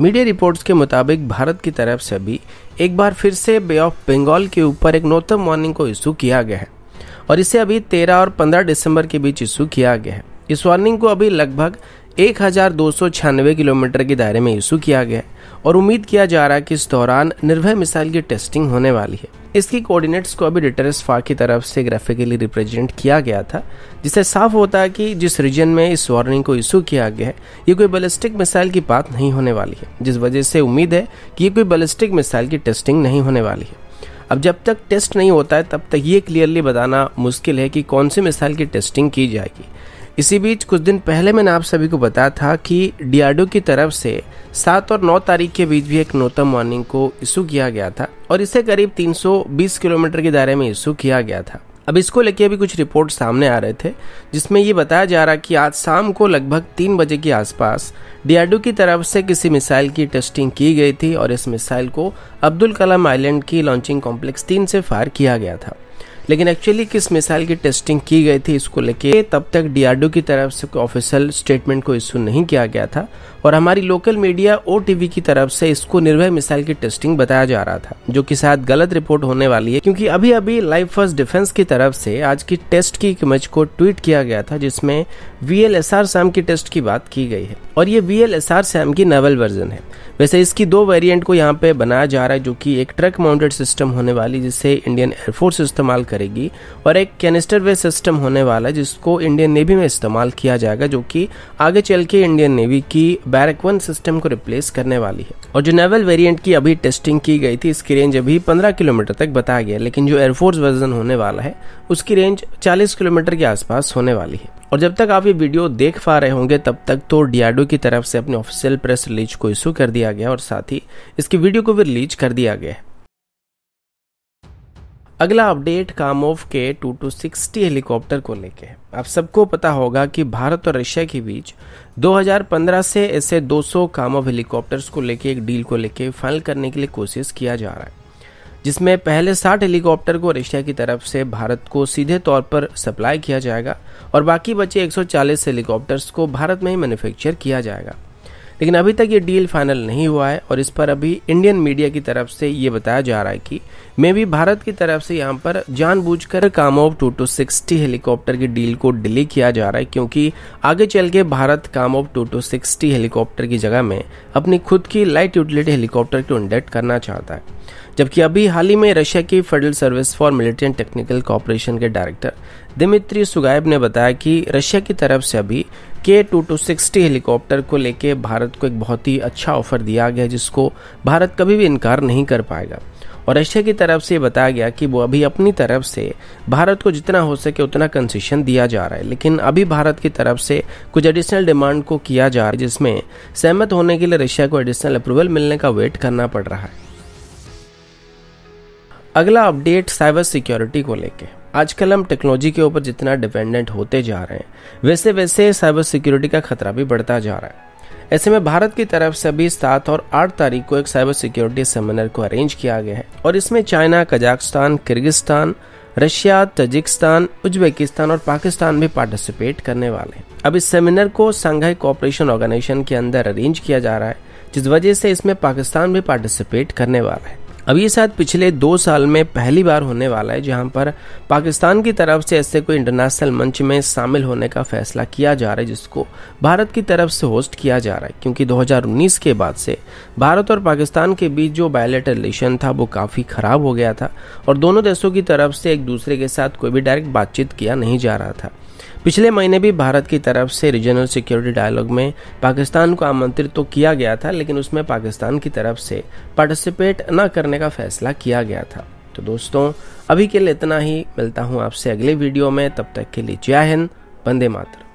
media reports के मुताबिक भारत की तरफ से भी एक बार फिर से बे ऑफ बंगाल के ऊपर एक नोटम वार्निंग को इशू किया गया है और इसे अभी 13 और 15 दिसंबर के बीच इशू किया गया है इस वार्निंग को अभी लगभग एक किलोमीटर के दायरे में इशू किया गया और उम्मीद किया जा रहा है कि इस दौरान निर्भय मिसाइल की टेस्टिंग होने वाली है इसकी कोऑर्डिनेट्स को अभी डिटरस फार की तरफ से ग्राफिकली रिप्रेजेंट किया गया था जिससे साफ होता है कि जिस रीजन में इस वार्निंग को इशू किया गया है ये कोई बैलिस्टिक मिसाइल की बात नहीं होने वाली है जिस वजह से उम्मीद है कि ये कोई बैलिस्टिक मिसाइल की टेस्टिंग नहीं होने वाली है अब जब तक टेस्ट नहीं होता है तब तक ये क्लियरली बताना मुश्किल है कि कौन सी मिसाइल की टेस्टिंग की जाएगी इसी बीच कुछ दिन पहले मैंने आप सभी को बताया था कि डीआरडीओ की तरफ से सात और नौ तारीख के बीच भी एक नोटम वार्निंग को इशू किया गया था और इसे करीब 320 किलोमीटर के दायरे में इशू किया गया था अब इसको लेके अभी कुछ रिपोर्ट सामने आ रहे थे जिसमें ये बताया जा रहा कि आज शाम को लगभग तीन बजे के आसपास डीआरडीओ की तरफ से किसी मिसाइल की टेस्टिंग की गई थी और इस मिसाइल को अब्दुल कलाम आइलैंड की लॉन्चिंग कॉम्प्लेक्स तीन से फायर किया गया था लेकिन एक्चुअली किस मिसाइल की टेस्टिंग की गई थी इसको लेके तब तक डीआरडीओ की तरफ से कोई ऑफिशियल स्टेटमेंट को इश्यू नहीं किया गया था और हमारी लोकल मीडिया ओ की तरफ से इसको निर्भय मिसाइल की टेस्टिंग बताया जा रहा था जो कि शायद गलत रिपोर्ट होने वाली है क्योंकि अभी अभी लाइफ फर्स्ट डिफेंस की तरफ से आज की टेस्ट की इमेज को ट्वीट किया गया था जिसमें वी एल सैम की टेस्ट की बात की गई है और ये वी एल सैम की नवल वर्जन है वैसे इसकी दो वेरिएंट को यहाँ पे बनाया जा रहा है जो कि एक ट्रक माउंटेड सिस्टम होने वाली जिसे इंडियन एयरफोर्स इस्तेमाल कर करेगी और एक कैनिस्टर वे सिस्टम होने वाला है जिसको इंडियन नेवी में इस्तेमाल किया जाएगा जो कि आगे चल के इंडियन नेवी की बैरक वन सिस्टम को रिप्लेस करने वाली है और जो नेवल वेरियंट की अभी टेस्टिंग की गई थी इसकी रेंज अभी पंद्रह किलोमीटर तक बताया गया लेकिन जो एयरफोर्स वर्जन होने वाला है उसकी रेंज चालीस किलोमीटर के आसपास होने वाली है और जब तक आप ये वीडियो देख पा रहे होंगे तब तक तो डीआरडो की तरफ से अपने ऑफिशियल प्रेस रिलीज को इशू कर दिया गया और साथ ही इसकी वीडियो को भी रिलीज कर दिया गया है अगला update Kamov K two two sixty helicopter को लेके है आप सबको पता होगा कि भारत और रशिया के बीच 2015 से ऐसे 200 कामोव हेलीकॉप्टर्स को लेके एक डील को लेके फाइनल करने के लिए कोशिश किया जा रहा है जिसमें पहले 60 हेलीकॉप्टर को रशिया की तरफ से भारत को सीधे तौर पर सप्लाई किया जाएगा और बाकी बचे 140 हेलीकॉप्टर्स को भारत में ही मैन्युफैक्चर किया जाएगा लेकिन अभी तक ये डील फाइनल नहीं हुआ है और इस पर अभी इंडियन मीडिया की तरफ से ये बताया जा रहा है कि मे भी भारत की तरफ से यहाँ पर जानबूझकर Kamov two two sixty helicopter की डील को डिले किया जा रहा है क्योंकि आगे चल के Bharat Kamov two two sixty helicopter की जगह में अपनी खुद की लाइट यूटिलिटी हेलीकॉप्टर को इंडेक्ट करना चाहता है जबकि अभी हाल ही में रशिया की federal service for military and technical cooperation के डायरेक्टर दिमित्री सुगायब ने बताया कि रशिया की तरफ से अभी के टू टू सिक्सटी हेलीकॉप्टर को लेके भारत को एक बहुत ही अच्छा ऑफर दिया गया जिसको भारत कभी भी इनकार नहीं कर पाएगा और रशिया की तरफ से बताया गया कि वो अभी अपनी तरफ से भारत को जितना हो सके उतना कंसेशन दिया जा रहा है लेकिन अभी भारत की तरफ से कुछ एडिशनल डिमांड को किया जा रहा है जिसमें सहमत होने के लिए रशिया को एडिशनल अप्रूवल मिलने का वेट करना पड़ रहा है अगला अपडेट साइबर सिक्योरिटी को लेके आजकल हम टेक्नोलॉजी के ऊपर जितना डिपेंडेंट होते जा रहे हैं वैसे वैसे साइबर सिक्योरिटी का खतरा भी बढ़ता जा रहा है ऐसे में भारत की तरफ से अभी सात और आठ तारीख को एक साइबर सिक्योरिटी सेमिनार को अरेंज किया गया है और इसमें China Kazakhstan Kyrgyzstan Russia Tajikistan Uzbekistan और पाकिस्तान भी पार्टिसिपेट करने वाले हैं अब इस सेमिनार को संघाई कोऑपरेशन ऑर्गेनाइजेशन के अंदर अरेंज किया जा रहा है जिस वजह से इसमें पाकिस्तान भी पार्टिसिपेट करने वाला है अब ये शायद पिछले दो साल में पहली बार होने वाला है जहां पर पाकिस्तान की तरफ से ऐसे कोई इंटरनेशनल मंच में शामिल होने का फैसला किया जा रहा है जिसको भारत की तरफ से होस्ट किया जा रहा है क्योंकि 2019 के बाद से भारत और पाकिस्तान के बीच जो बायोलेटर रिलेशन था वो काफ़ी ख़राब हो गया था और दोनों देशों की तरफ से एक दूसरे के साथ कोई भी डायरेक्ट बातचीत किया नहीं जा रहा था पिछले महीने भी भारत की तरफ से रीजनल सिक्योरिटी डायलॉग में पाकिस्तान को आमंत्रित तो किया गया था लेकिन उसमें पाकिस्तान की तरफ से पार्टिसिपेट न करने का फैसला किया गया था तो दोस्तों अभी के लिए इतना ही मिलता हूँ आपसे अगले वीडियो में तब तक के लिए जय हिंद वंदे मातरम